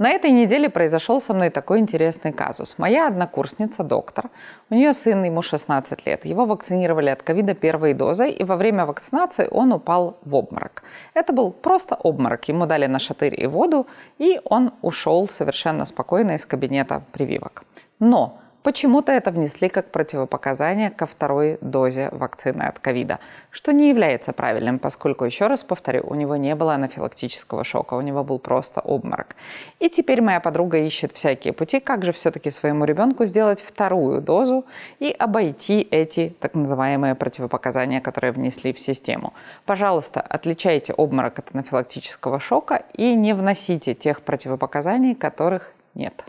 На этой неделе произошел со мной такой интересный казус. Моя однокурсница, доктор, у нее сын, ему 16 лет. Его вакцинировали от ковида первой дозой, и во время вакцинации он упал в обморок. Это был просто обморок. Ему дали на шатырь и воду, и он ушел совершенно спокойно из кабинета прививок. Но почему-то это внесли как противопоказание ко второй дозе вакцины от ковида, что не является правильным, поскольку, еще раз повторю, у него не было анафилактического шока, у него был просто обморок. И теперь моя подруга ищет всякие пути, как же все-таки своему ребенку сделать вторую дозу и обойти эти так называемые противопоказания, которые внесли в систему. Пожалуйста, отличайте обморок от анафилактического шока и не вносите тех противопоказаний, которых нет.